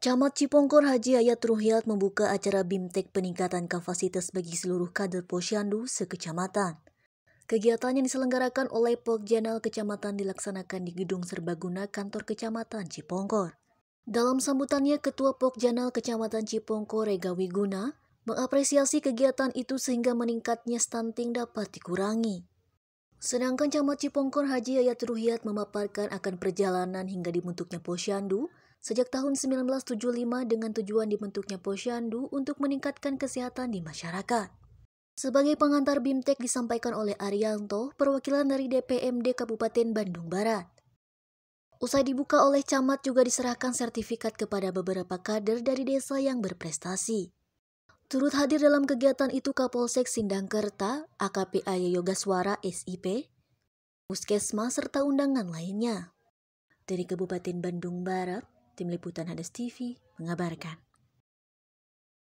Camat Cipongkor Haji Ayat Ruhyat membuka acara BIMTEK peningkatan kapasitas bagi seluruh kader posyandu sekecamatan. Kegiatan yang diselenggarakan oleh Pogjanal Kecamatan dilaksanakan di Gedung Serbaguna Kantor Kecamatan Cipongkor. Dalam sambutannya, Ketua Pogjanal Kecamatan Cipongkor Rega Wiguna mengapresiasi kegiatan itu sehingga meningkatnya stunting dapat dikurangi. Sedangkan Camat Cipongkor Haji Ayat Ruhyat memaparkan akan perjalanan hingga dibentuknya posyandu, sejak tahun 1975 dengan tujuan dibentuknya posyandu untuk meningkatkan kesehatan di masyarakat. Sebagai pengantar BIMTEK disampaikan oleh Arianto, perwakilan dari DPMD Kabupaten Bandung Barat. Usai dibuka oleh camat juga diserahkan sertifikat kepada beberapa kader dari desa yang berprestasi. Turut hadir dalam kegiatan itu Kapolsek Sindangkerta, AKP Aya Yogaswara SIP, Puskesmas serta undangan lainnya. Dari Kabupaten Bandung Barat, Tim Liputan Hades TV mengabarkan.